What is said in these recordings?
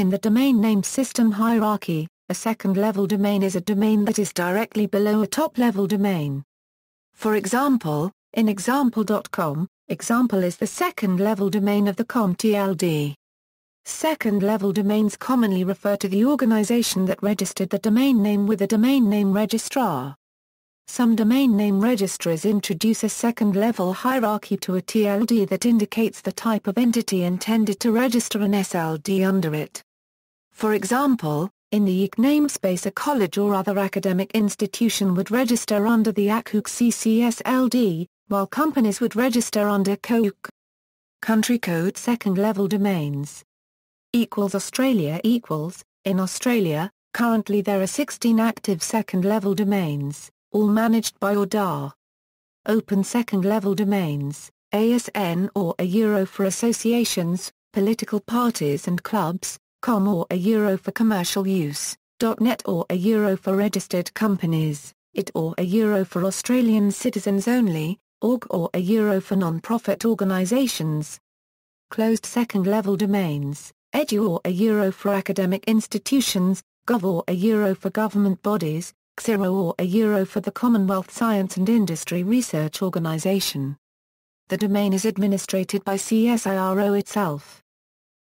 In the domain name system hierarchy, a second-level domain is a domain that is directly below a top-level domain. For example, in example.com, example is the second-level domain of the COM TLD. Second-level domains commonly refer to the organization that registered the domain name with a domain name registrar. Some domain name registrars introduce a second-level hierarchy to a TLD that indicates the type of entity intended to register an SLD under it. For example, in the UC namespace a college or other academic institution would register under the ACUC CCSLD, while companies would register under COUC. Country code second level domains equals Australia equals, in Australia, currently there are 16 active second level domains, all managed by ORDAR. Open second level domains, ASN or a Euro for associations, political parties and clubs, com or a euro for commercial use, .net or a euro for registered companies, it or a euro for Australian citizens only, org or a euro for non-profit organisations. Closed second-level domains, edu or a euro for academic institutions, gov or a euro for government bodies, xero or a euro for the Commonwealth Science and Industry Research Organisation. The domain is administrated by CSIRO itself.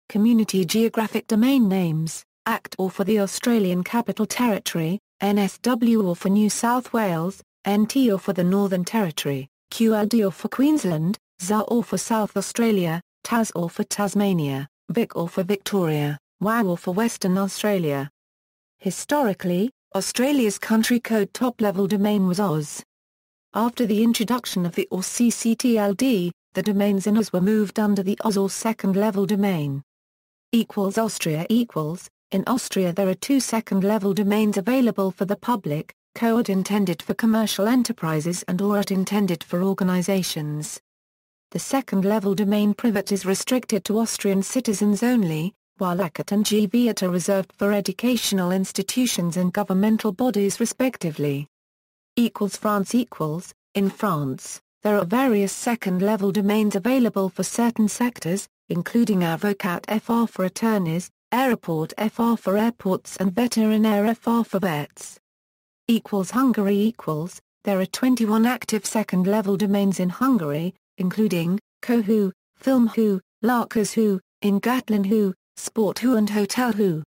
Community Geographic Domain Names, Act or for the Australian Capital Territory, NSW or for New South Wales, NT or for the Northern Territory, QLD or for Queensland, ZA or for South Australia, TAS or for Tasmania, VIC or for Victoria, WA or for Western Australia. Historically, Australia's country code top-level domain was OZ. After the introduction of the OR CCTLD, the domains in OZ were moved under the OZ or second-level domain equals Austria equals, in Austria there are two second-level domains available for the public, code intended for commercial enterprises and ORAT intended for organizations. The second-level domain private is restricted to Austrian citizens only, while ACAT and GVAT are reserved for educational institutions and governmental bodies respectively. Equals France equals, in France, there are various second-level domains available for certain sectors, including AVOCAT FR for attorneys, Airport FR for airports and Veterinaire FR for vets. Equals Hungary equals, there are 21 active second-level domains in Hungary, including, Kohu, FilmHu, LarkasHu, InGatlinHu, SportHu and HotelHu.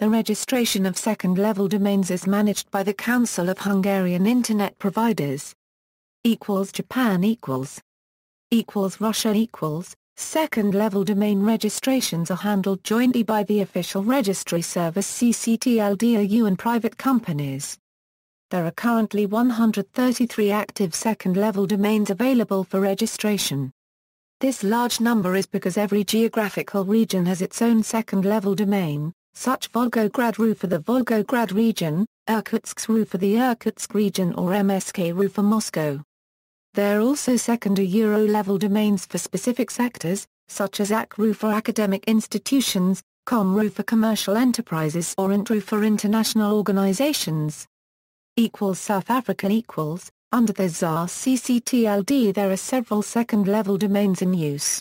The registration of second-level domains is managed by the Council of Hungarian Internet Providers. Equals Japan equals. Equals Russia equals, Second-level domain registrations are handled jointly by the official registry service CCTLDU and private companies. There are currently 133 active second-level domains available for registration. This large number is because every geographical region has its own second-level domain, such Volgograd RU for the Volgograd region, Irkutsk RU for the Irkutsk region or MSK RU for Moscow. There are also secondary Euro-level domains for specific sectors, such as ACRU for academic institutions, COMRU for commercial enterprises or INTRU for international organizations. Equals South Africa equals, under the ZAR CCTLD there are several second-level domains in use.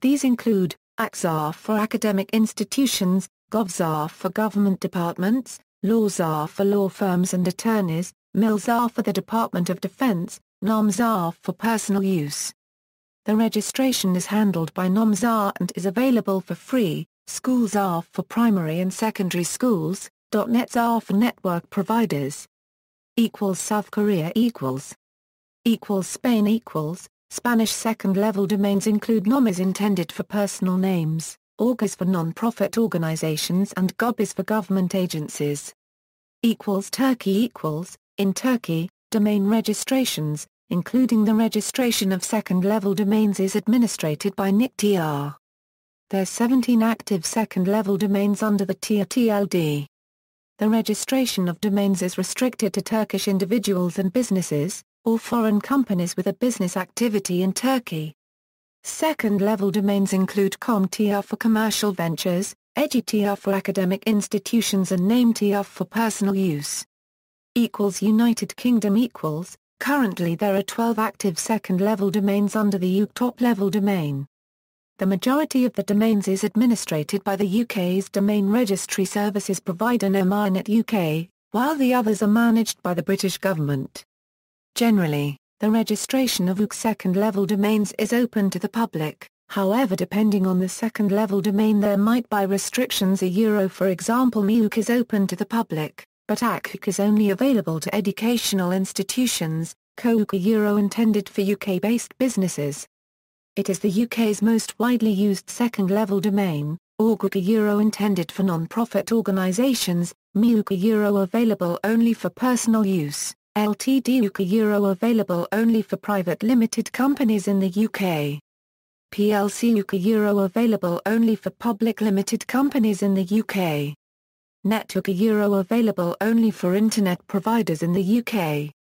These include, ACZAR for academic institutions, GovZAR for government departments, LawZAR for law firms and attorneys, MILZAR for the Department of Defense, noms are for personal use. The registration is handled by NOMSAR and is available for free. Schools are for primary and secondary schools, .NETs are for network providers. Equals South Korea equals. Equals Spain equals. Spanish second-level domains include NOMAs intended for personal names, ORGAs for non-profit organizations and is for government agencies. Equals Turkey equals. In Turkey, Domain registrations, including the registration of second-level domains is administered by NICTR. There are 17 active second-level domains under the TLD. The registration of domains is restricted to Turkish individuals and businesses, or foreign companies with a business activity in Turkey. Second-level domains include ComTR for commercial ventures, EduTR for academic institutions and NameTR for personal use equals United Kingdom equals, currently there are 12 active second-level domains under the UK top-level domain. The majority of the domains is administrated by the UK's domain registry services provider at UK, while the others are managed by the British government. Generally, the registration of UK second-level domains is open to the public, however depending on the second-level domain there might be restrictions a euro for example MUK is open to the public, but ACCUC is only available to educational institutions, Kouka Euro intended for UK-based businesses. It is the UK's most widely used second-level domain, Orguka Euro intended for non-profit organisations, Miuka Euro available only for personal use, LTD Uka Euro available only for private limited companies in the UK. PLC Uka Euro available only for public limited companies in the UK. Nettook a euro available only for internet providers in the UK.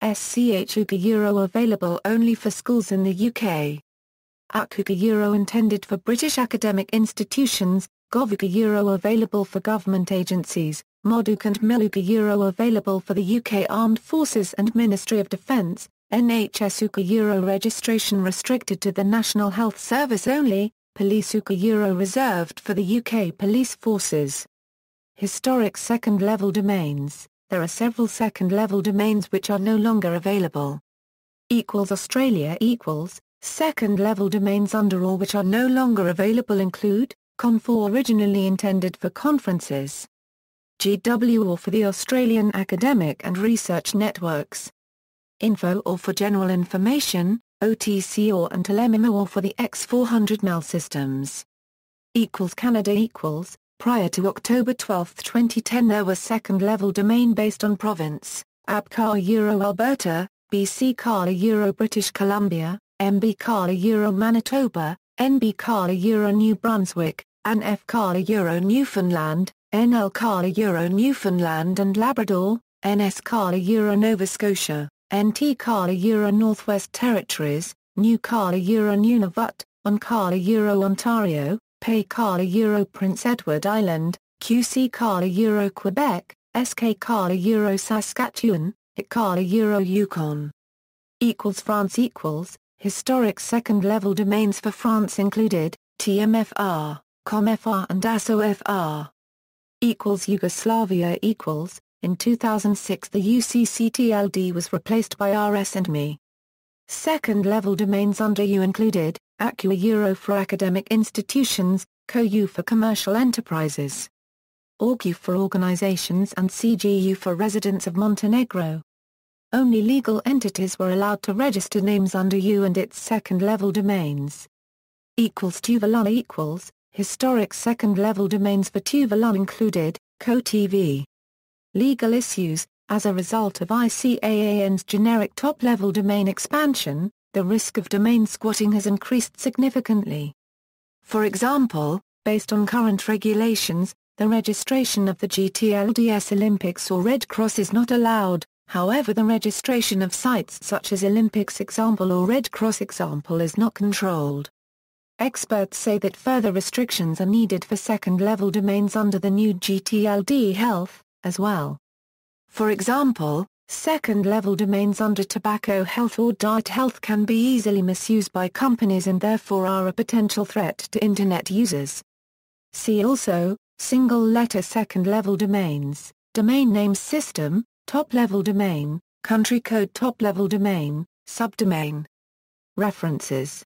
SCHUKA euro available only for schools in the UK. ACUKA euro intended for British academic institutions, GovUKA euro available for government agencies, MODUK and MilUK euro available for the UK Armed Forces and Ministry of Defence, NHSUKA euro registration restricted to the National Health Service only, PoliceUKA euro reserved for the UK police forces. Historic second-level domains There are several second-level domains which are no longer available. Equals Australia equals Second-level domains under all which are no longer available include Confor originally intended for conferences. GW or for the Australian Academic and Research Networks. Info or for general information, OTC or and Telemimo or for the X400 mail systems. Equals Canada equals Prior to October 12, 2010 there was second-level domain based on province, Abkhar Euro Alberta, BC Kala Euro British Columbia, MB Kala Euro Manitoba, NB Kala Euro New Brunswick, NF Kala Euro Newfoundland, NL Kala Euro Newfoundland and Labrador, NS Kala Euro Nova Scotia, NT Kala Euro Northwest Territories, New Kala Euro Nunavut, On Euro Ontario, Pay Carla Euro Prince Edward Island, QC Carla Euro Quebec, SK Carla Euro Saskatchewan, IC Carla Euro Yukon. Equals France equals, historic second level domains for France included, TMFR, COMFR and ASOFR. Equals Yugoslavia equals, in 2006 the UCCTLD was replaced by RS and ME. Second-level domains under U included, Euro for academic institutions, CoU for commercial enterprises, ORGU for organizations and CGU for residents of Montenegro. Only legal entities were allowed to register names under U and its second-level domains. Equals Tuvalu equals, historic second-level domains for Tuvalu included, CoTV. Legal issues, as a result of ICAAN's generic top-level domain expansion, the risk of domain squatting has increased significantly. For example, based on current regulations, the registration of the GTLDS Olympics or Red Cross is not allowed, however the registration of sites such as Olympics example or Red Cross example is not controlled. Experts say that further restrictions are needed for second-level domains under the new GTLD health, as well. For example, second-level domains under tobacco health or diet health can be easily misused by companies and therefore are a potential threat to Internet users. See also, single-letter second-level domains, domain name system, top-level domain, country code top-level domain, subdomain. References